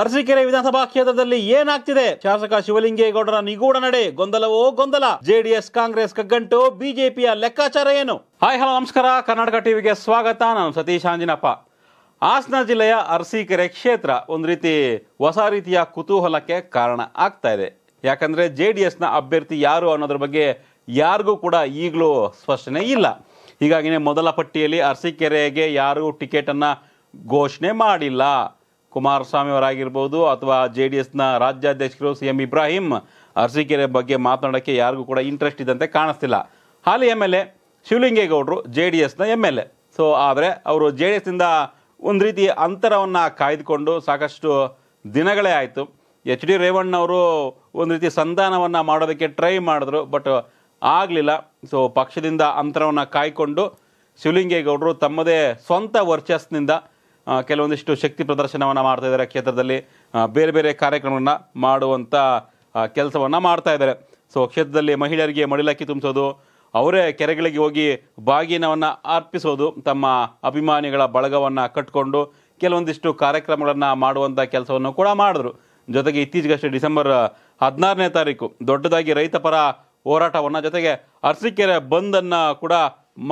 ಅರಸೀಕೆರೆ ವಿಧಾನಸಭಾ ಕ್ಷೇತ್ರದಲ್ಲಿ ಏನಾಗ್ತಿದೆ ಶಾಸಕ ಶಿವಲಿಂಗೇಗೌಡರ ನಿಗೂಢ ನಡೆ ಗೊಂದಲವೋ ಗೊಂದಲ ಜೆಡಿಎಸ್ ಕಾಂಗ್ರೆಸ್ ಕಗ್ಗಂಟು ಬಿಜೆಪಿಯ ಲೆಕ್ಕಾಚಾರ ಏನು ಹಾಯ್ ಹಲೋ ನಮಸ್ಕಾರ ಕರ್ನಾಟಕ ಟಿವಿಗೆ ಸ್ವಾಗತ ನಾನು ಸತೀಶ್ ಆಂಜಿನಪ್ಪ ಹಾಸನ ಜಿಲ್ಲೆಯ ಅರಸೀಕೆರೆ ಕ್ಷೇತ್ರ ಒಂದು ರೀತಿ ಹೊಸ ರೀತಿಯ ಕುತೂಹಲಕ್ಕೆ ಕಾರಣ ಆಗ್ತಾ ಇದೆ ಯಾಕಂದ್ರೆ ಜೆ ಡಿ ಎಸ್ನ ಅಭ್ಯರ್ಥಿ ಯಾರು ಅನ್ನೋದ್ರ ಬಗ್ಗೆ ಯಾರಿಗೂ ಕೂಡ ಈಗಲೂ ಸ್ಪಷ್ಟನೆ ಇಲ್ಲ ಹೀಗಾಗಿನೇ ಮೊದಲ ಪಟ್ಟಿಯಲ್ಲಿ ಅರಸೀಕೆರೆಗೆ ಯಾರೂ ಟಿಕೆಟನ್ನು ಘೋಷಣೆ ಮಾಡಿಲ್ಲ ಕುಮಾರಸ್ವಾಮಿ ಅವರಾಗಿರ್ಬೋದು ಅಥವಾ ಜೆ ಡಿ ಎಸ್ನ ರಾಜ್ಯಾಧ್ಯಕ್ಷರು ಸಿ ಎಂ ಇಬ್ರಾಹಿಂ ಅರ್ಸಿಕೆರೆ ಬಗ್ಗೆ ಮಾತನಾಡೋಕ್ಕೆ ಯಾರಿಗೂ ಕೂಡ ಇಂಟ್ರೆಸ್ಟ್ ಇದ್ದಂತೆ ಕಾಣಿಸ್ತಿಲ್ಲ ಹಾಲಿ ಎಮ್ ಎಲ್ ಎ ಶಿವಲಿಂಗೇಗೌಡರು ಜೆ ಡಿ ಎಸ್ನ ಎಮ್ ಎಲ್ ಎ ಸೊ ಆದರೆ ಅವರು ಜೆ ಡಿ ಎಸ್ನಿಂದ ಒಂದು ರೀತಿ ಅಂತರವನ್ನು ಕಾಯ್ದುಕೊಂಡು ಸಾಕಷ್ಟು ದಿನಗಳೇ ಆಯಿತು ಎಚ್ ಡಿ ರೇವಣ್ಣವರು ಒಂದು ರೀತಿ ಸಂಧಾನವನ್ನು ಮಾಡೋದಕ್ಕೆ ಟ್ರೈ ಮಾಡಿದ್ರು ಬಟ್ ಆಗಲಿಲ್ಲ ಸೊ ಪಕ್ಷದಿಂದ ಅಂತರವನ್ನು ಕಾಯ್ಕೊಂಡು ಶಿವಲಿಂಗೇಗೌಡರು ತಮ್ಮದೇ ಸ್ವಂತ ವರ್ಚಸ್ನಿಂದ ಕೆಲವೊಂದಿಷ್ಟು ಶಕ್ತಿ ಪ್ರದರ್ಶನವನ್ನು ಮಾಡ್ತಾ ಇದ್ದಾರೆ ಕ್ಷೇತ್ರದಲ್ಲಿ ಬೇರೆ ಬೇರೆ ಕಾರ್ಯಕ್ರಮಗಳನ್ನು ಮಾಡುವಂಥ ಕೆಲಸವನ್ನು ಮಾಡ್ತಾ ಇದ್ದಾರೆ ಸೊ ಕ್ಷೇತ್ರದಲ್ಲಿ ಮಹಿಳೆಯರಿಗೆ ಮಡಿಲಕ್ಕಿ ತುಂಬಿಸೋದು ಅವರೇ ಕೆರೆಗಳಿಗೆ ಹೋಗಿ ಬಾಗಿನವನ್ನು ಅರ್ಪಿಸೋದು ತಮ್ಮ ಅಭಿಮಾನಿಗಳ ಬಳಗವನ್ನು ಕಟ್ಕೊಂಡು ಕೆಲವೊಂದಿಷ್ಟು ಕಾರ್ಯಕ್ರಮಗಳನ್ನು ಮಾಡುವಂಥ ಕೆಲಸವನ್ನು ಕೂಡ ಮಾಡಿದ್ರು ಜೊತೆಗೆ ಇತ್ತೀಚೆಗಷ್ಟೇ ಡಿಸೆಂಬರ್ ಹದಿನಾರನೇ ತಾರೀಕು ದೊಡ್ಡದಾಗಿ ರೈತ ಪರ ಹೋರಾಟವನ್ನು ಜೊತೆಗೆ ಅರಸೀಕೆರೆ ಬಂದನ್ನು ಕೂಡ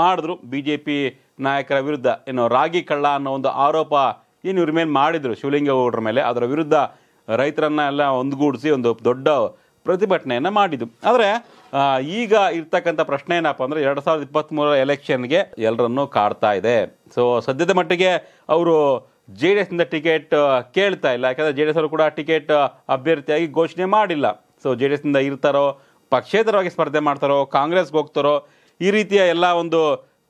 ಮಾಡಿದ್ರು ಬಿ ಜೆ ಪಿ ನಾಯಕರ ವಿರುದ್ಧ ಏನು ರಾಗಿ ಕಳ್ಳ ಅನ್ನೋ ಒಂದು ಆರೋಪ ಏನು ಇವ್ರ ಮೇಲೆ ಮಾಡಿದರು ಶಿವಲಿಂಗೇಗೌಡರ ಮೇಲೆ ಅದರ ವಿರುದ್ಧ ರೈತರನ್ನ ಎಲ್ಲ ಒಂದುಗೂಡಿಸಿ ಒಂದು ದೊಡ್ಡ ಪ್ರತಿಭಟನೆಯನ್ನು ಮಾಡಿದ್ದು ಆದರೆ ಈಗ ಇರ್ತಕ್ಕಂಥ ಪ್ರಶ್ನೆ ಏನಪ್ಪ ಅಂದರೆ ಎರಡು ಸಾವಿರದ ಇಪ್ಪತ್ತ್ಮೂರರ ಎಲೆಕ್ಷನ್ಗೆ ಎಲ್ಲರನ್ನೂ ಕಾಡ್ತಾ ಇದೆ ಸೊ ಸದ್ಯದ ಮಟ್ಟಿಗೆ ಅವರು ಜೆ ಡಿ ಎಸ್ನಿಂದ ಟಿಕೆಟ್ ಕೇಳ್ತಾ ಇಲ್ಲ ಯಾಕಂದರೆ ಜೆ ಡಿ ಎಸ್ ಅವರು ಕೂಡ ಟಿಕೆಟ್ ಅಭ್ಯರ್ಥಿಯಾಗಿ ಘೋಷಣೆ ಮಾಡಿಲ್ಲ ಸೊ ಜೆ ಡಿ ಎಸ್ನಿಂದ ಇರ್ತಾರೋ ಪಕ್ಷೇತರವಾಗಿ ಸ್ಪರ್ಧೆ ಮಾಡ್ತಾರೋ ಕಾಂಗ್ರೆಸ್ಗೆ ಹೋಗ್ತಾರೋ ಈ ರೀತಿಯ ಎಲ್ಲ ಒಂದು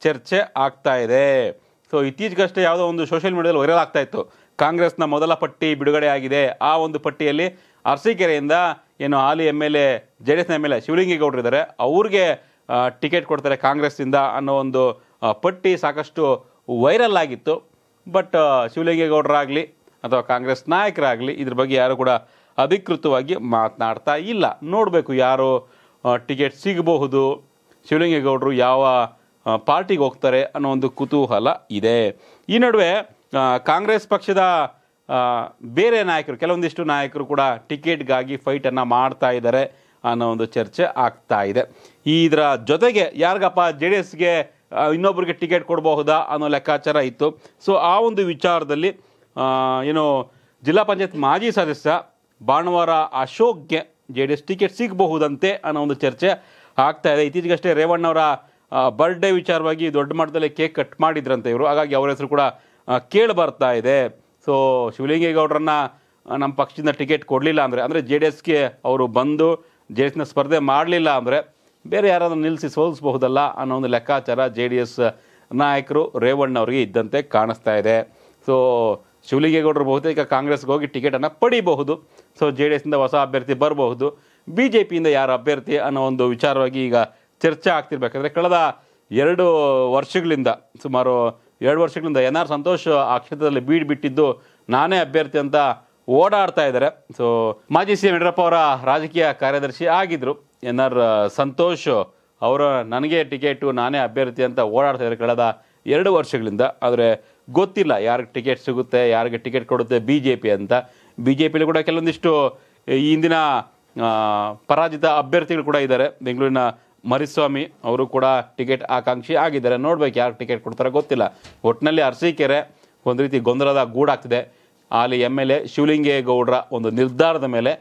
ಚರ್ಚೆ ಆಗ್ತಾ ಇದೆ ಸೊ ಇತ್ತೀಚೆಗಷ್ಟೇ ಯಾವುದೋ ಒಂದು ಸೋಷಿಯಲ್ ಮೀಡಿಯಾದಲ್ಲಿ ವೈರಲ್ ಆಗ್ತಾ ಇತ್ತು ಕಾಂಗ್ರೆಸ್ನ ಮೊದಲ ಪಟ್ಟಿ ಬಿಡುಗಡೆ ಆಗಿದೆ ಆ ಒಂದು ಪಟ್ಟಿಯಲ್ಲಿ ಅರಸೀಕೆರೆಯಿಂದ ಏನು ಹಾಲಿ M L A J D ಎಸ್ನ ಎಮ್ ಎಲ್ ಎ ಶಿವಲಿಂಗೇಗೌಡರು ಇದ್ದಾರೆ ಅವ್ರಿಗೆ ಟಿಕೆಟ್ ಕೊಡ್ತಾರೆ ಕಾಂಗ್ರೆಸ್ಸಿಂದ ಅನ್ನೋ ಒಂದು ಪಟ್ಟಿ ಸಾಕಷ್ಟು ವೈರಲ್ ಆಗಿತ್ತು ಬಟ್ ಶಿವಲಿಂಗೇಗೌಡರಾಗಲಿ ಅಥವಾ ಕಾಂಗ್ರೆಸ್ ನಾಯಕರಾಗಲಿ ಇದ್ರ ಬಗ್ಗೆ ಯಾರು ಕೂಡ ಅಧಿಕೃತವಾಗಿ ಮಾತನಾಡ್ತಾ ಇಲ್ಲ ನೋಡಬೇಕು ಯಾರು ಟಿಕೆಟ್ ಸಿಗಬಹುದು ಶಿವಲಿಂಗೇಗೌಡರು ಯಾವ ಪಾರ್ಟಿಗೆ ಹೋಗ್ತಾರೆ ಅನ್ನೋ ಒಂದು ಕುತೂಹಲ ಇದೆ ಈ ನಡುವೆ ಕಾಂಗ್ರೆಸ್ ಪಕ್ಷದ ಬೇರೆ ನಾಯಕರು ಕೆಲವೊಂದಿಷ್ಟು ನಾಯಕರು ಕೂಡ ಟಿಕೆಟ್ಗಾಗಿ ಫೈಟನ್ನು ಮಾಡ್ತಾ ಇದ್ದಾರೆ ಅನ್ನೋ ಒಂದು ಚರ್ಚೆ ಆಗ್ತಾ ಇದೆ ಇದರ ಜೊತೆಗೆ ಯಾರಿಗಪ್ಪ ಜೆ ಡಿ ಎಸ್ಗೆ ಇನ್ನೊಬ್ಬರಿಗೆ ಟಿಕೆಟ್ ಕೊಡಬಹುದಾ ಅನ್ನೋ ಲೆಕ್ಕಾಚಾರ ಇತ್ತು ಸೊ ಆ ಒಂದು ವಿಚಾರದಲ್ಲಿ ಏನು ಜಿಲ್ಲಾ ಪಂಚಾಯತ್ ಮಾಜಿ ಸದಸ್ಯ ಭಾನುವಾರ ಅಶೋಕ್ಗೆ ಜೆ ಡಿ ಎಸ್ ಟಿಕೆಟ್ ಸಿಗಬಹುದಂತೆ ಅನ್ನೋ ಒಂದು ಚರ್ಚೆ ಆಗ್ತಾ ಇದೆ ಇತ್ತೀಚೆಗಷ್ಟೇ ರೇವಣ್ಣವರ ಬರ್ಡೇ ವಿಚಾರವಾಗಿ ದೊಡ್ಡ ಮಟ್ಟದಲ್ಲಿ ಕೇಕ್ ಕಟ್ ಮಾಡಿದ್ರಂತೆ ಇವರು ಹಾಗಾಗಿ ಅವರ ಹೆಸರು ಕೂಡ ಕೇಳಿ ಬರ್ತಾ ಇದೆ ಸೊ ಶಿವಲಿಂಗೇಗೌಡರನ್ನ ನಮ್ಮ ಪಕ್ಷದಿಂದ ಟಿಕೆಟ್ ಕೊಡಲಿಲ್ಲ ಅಂದರೆ ಅಂದರೆ ಜೆ ಡಿ ಎಸ್ಗೆ ಅವರು ಬಂದು ಜೆ ಡಿ ಎಸ್ನ ಸ್ಪರ್ಧೆ ಮಾಡಲಿಲ್ಲ ಅಂದರೆ ಬೇರೆ ಯಾರಾದರೂ ನಿಲ್ಲಿಸಿ ಸೋಲಿಸಬಹುದಲ್ಲ ಅನ್ನೋ ಒಂದು ಲೆಕ್ಕಾಚಾರ ಜೆ ಡಿ ಎಸ್ ನಾಯಕರು ಅವರಿಗೆ ಇದ್ದಂತೆ ಕಾಣಿಸ್ತಾ ಇದೆ ಸೊ ಶಿವಲಿಂಗೇಗೌಡರು ಬಹುತೇಕ ಕಾಂಗ್ರೆಸ್ಗೆ ಹೋಗಿ ಟಿಕೆಟನ್ನು ಪಡಿಬಹುದು ಸೊ ಜೆ ಡಿ ಎಸ್ನಿಂದ ಹೊಸ ಅಭ್ಯರ್ಥಿ ಬರಬಹುದು ಬಿ ಜೆ ಪಿಯಿಂದ ಯಾರು ಅಭ್ಯರ್ಥಿ ಅನ್ನೋ ಒಂದು ವಿಚಾರವಾಗಿ ಈಗ ಚರ್ಚೆ ಆಗ್ತಿರ್ಬೇಕಂದ್ರೆ ಕಳೆದ ಎರಡು ವರ್ಷಗಳಿಂದ ಸುಮಾರು ಎರಡು ವರ್ಷಗಳಿಂದ ಎನ್ ಆರ್ ಸಂತೋಷ್ ಆ ಕ್ಷೇತ್ರದಲ್ಲಿ ಬೀಡ್ ಬಿಟ್ಟಿದ್ದು ನಾನೇ ಅಭ್ಯರ್ಥಿ ಅಂತ ಓಡಾಡ್ತಾ ಇದ್ದಾರೆ ಸೊ ಮಾಜಿ ಸಿ ಎಂ ಯಡಿಯೂರಪ್ಪ ಅವರ ರಾಜಕೀಯ ಕಾರ್ಯದರ್ಶಿ ಆಗಿದ್ದರು ಎನ್ ಆರ್ ಸಂತೋಷ್ ಅವರು ನನಗೆ ಟಿಕೆಟು ನಾನೇ ಅಭ್ಯರ್ಥಿ ಅಂತ ಓಡಾಡ್ತಾ ಇದ್ದಾರೆ ಕಳೆದ ಎರಡು ವರ್ಷಗಳಿಂದ ಆದರೆ ಗೊತ್ತಿಲ್ಲ ಯಾರಿಗೆ ಟಿಕೆಟ್ ಸಿಗುತ್ತೆ ಯಾರಿಗೆ ಟಿಕೆಟ್ ಕೊಡುತ್ತೆ ಬಿ ಜೆ ಪಿ ಅಂತ ಬಿ ಜೆ ಪಿಲಿ ಕೂಡ ಕೆಲವೊಂದಿಷ್ಟು ಈ ಹಿಂದಿನ ಪರಾಜಿತ ಅಭ್ಯರ್ಥಿಗಳು ಕೂಡ ಇದ್ದಾರೆ ಬೆಂಗಳೂರಿನ ಮರಿಸ್ವಾಮಿ ಅವರು ಕೂಡ ಟಿಕೆಟ್ ಆಕಾಂಕ್ಷಿ ಆಗಿದ್ದಾರೆ ನೋಡ್ಬೇಕು ಯಾರು ಟಿಕೆಟ್ ಕೊಡ್ತಾರೆ ಗೊತ್ತಿಲ್ಲ ಒಟ್ಟಿನಲ್ಲಿ ಅರಸೀಕೆರೆ ಒಂದು ರೀತಿ ಗೊಂದಲದ ಗೂಡಾಗ್ತಿದೆ ಅಲ್ಲಿ ಎಮ್ ಎಲ್ ಎ ಶಿವಲಿಂಗೇಗೌಡರ ಒಂದು ನಿರ್ಧಾರದ ಮೇಲೆ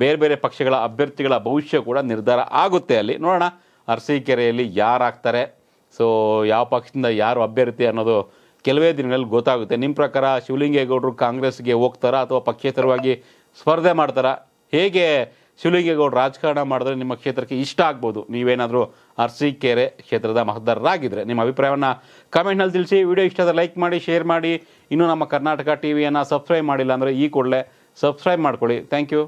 ಬೇರೆ ಬೇರೆ ಪಕ್ಷಗಳ ಅಭ್ಯರ್ಥಿಗಳ ಭವಿಷ್ಯ ಕೂಡ ನಿರ್ಧಾರ ಆಗುತ್ತೆ ಅಲ್ಲಿ ನೋಡೋಣ ಅರಸೀಕೆರೆಯಲ್ಲಿ ಯಾರಾಗ್ತಾರೆ ಸೊ ಯಾವ ಪಕ್ಷದಿಂದ ಯಾರು ಅಭ್ಯರ್ಥಿ ಅನ್ನೋದು ಕೆಲವೇ ದಿನಗಳಲ್ಲಿ ಗೊತ್ತಾಗುತ್ತೆ ನಿಮ್ಮ ಪ್ರಕಾರ ಶಿವಲಿಂಗೇಗೌಡರು ಕಾಂಗ್ರೆಸ್ಗೆ ಹೋಗ್ತಾರಾ ಅಥವಾ ಪಕ್ಷೇತರವಾಗಿ ಸ್ಪರ್ಧೆ ಮಾಡ್ತಾರಾ ಹೇಗೆ ಶಿವಲಿಂಗೇಗೌಡರು ರಾಜಕಾರಣ ಮಾಡಿದ್ರೆ ನಿಮ್ಮ ಕ್ಷೇತ್ರಕ್ಕೆ ಇಷ್ಟ ಆಗ್ಬೋದು ನೀವೇನಾದರೂ ಕೆರೆ ಕ್ಷೇತ್ರದ ಮತದಾರರಾಗಿದ್ದರೆ ನಿಮ್ಮ ಅಭಿಪ್ರಾಯವನ್ನು ಕಮೆಂಟ್ನಲ್ಲಿ ತಿಳಿಸಿ ವಿಡಿಯೋ ಇಷ್ಟ ಆದರೆ ಲೈಕ್ ಮಾಡಿ ಶೇರ್ ಮಾಡಿ ಇನ್ನೂ ನಮ್ಮ ಕರ್ನಾಟಕ ಟಿ ವಿಯನ್ನು ಸಬ್ಸ್ಕ್ರೈಬ್ ಮಾಡಿಲ್ಲ ಅಂದರೆ ಈ ಕೂಡಲೇ ಸಬ್ಸ್ಕ್ರೈಬ್ ಮಾಡ್ಕೊಳ್ಳಿ ಥ್ಯಾಂಕ್ ಯು